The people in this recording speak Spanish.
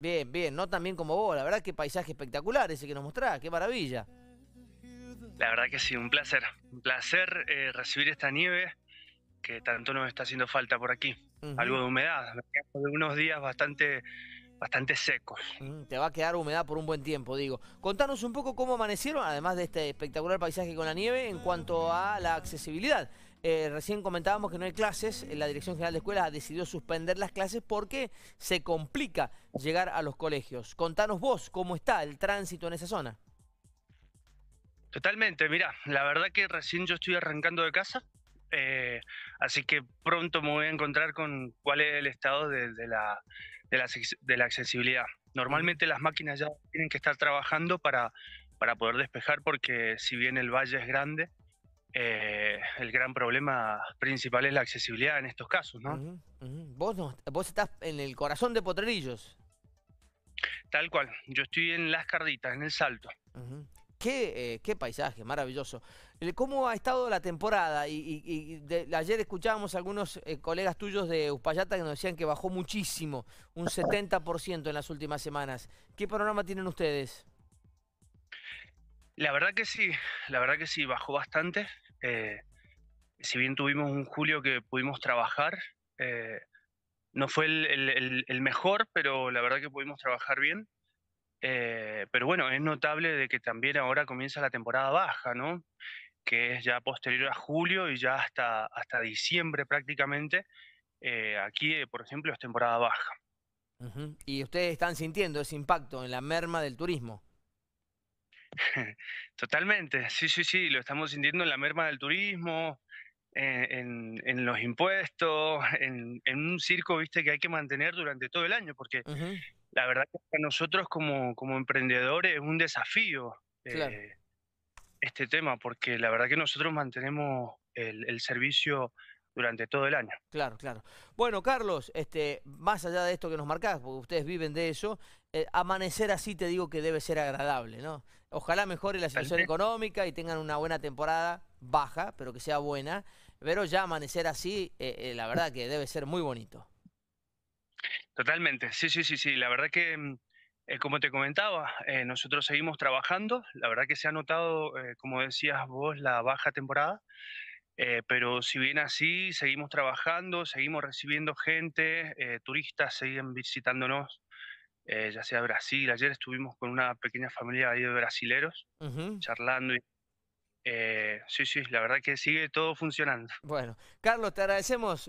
Bien, bien, no tan bien como vos, la verdad que paisaje espectacular ese que nos mostrás, qué maravilla. La verdad que sí, un placer, un placer eh, recibir esta nieve que tanto nos está haciendo falta por aquí. Algo de humedad, de unos días bastante, bastante secos. Mm, te va a quedar humedad por un buen tiempo, digo. Contanos un poco cómo amanecieron, además de este espectacular paisaje con la nieve, en cuanto a la accesibilidad. Eh, recién comentábamos que no hay clases, eh, la Dirección General de Escuelas decidió suspender las clases porque se complica llegar a los colegios. Contanos vos cómo está el tránsito en esa zona. Totalmente, mira, la verdad que recién yo estoy arrancando de casa, eh, así que pronto me voy a encontrar con cuál es el estado de, la, de la accesibilidad. Normalmente las máquinas ya tienen que estar trabajando para, para poder despejar porque si bien el valle es grande, eh, el gran problema principal es la accesibilidad en estos casos, ¿no? Vos, vos estás en el corazón de Potrerillos. Tal cual, yo estoy en Las Carditas, en el Salto. Eh, qué, paisaje, maravilloso. ¿Cómo ha estado la temporada? Y, ayer escuchábamos a algunos eh, colegas tuyos de Uspallata que nos decían que bajó muchísimo, un 70% en las últimas semanas. ¿Qué panorama tienen ustedes? La verdad que sí, la verdad que sí, bajó bastante. Eh, si bien tuvimos un julio que pudimos trabajar, eh, no fue el, mejor, pero la verdad que pudimos trabajar bien. Eh, pero bueno, es notable de que también ahora comienza la temporada baja, ¿no? Que es ya posterior a julio y ya hasta, hasta diciembre prácticamente. aquí, por ejemplo, es temporada baja. ¿Y ustedes están sintiendo ese impacto en la merma del turismo? Totalmente, sí, sí, sí, lo estamos sintiendo en la merma del turismo, eh, en, los impuestos, en, un circo, viste, que hay que mantener durante todo el año, porque la verdad que para nosotros como, como emprendedores es un desafío eh, este tema, porque la verdad que nosotros mantenemos el servicio durante todo el año. Claro, claro. Bueno, Carlos, este, más allá de esto que nos marcás, porque ustedes viven de eso, eh, amanecer así te digo que debe ser agradable, ¿no? Ojalá mejore la situación económica y tengan una buena temporada baja, pero que sea buena, pero ya amanecer así, eh, eh, la verdad que debe ser muy bonito. Totalmente, sí, sí, sí, sí, la verdad que... Mm, como te comentaba, nosotros seguimos trabajando. La verdad que se ha notado, como decías vos, la baja temporada, eh, pero si bien así, seguimos trabajando, seguimos recibiendo gente, eh, turistas siguen visitándonos, eh, ya sea Brasil. Ayer estuvimos con una pequeña familia de brasileros, charlando y eh, sí, sí, la verdad que sigue todo funcionando. Bueno, Carlos, te agradecemos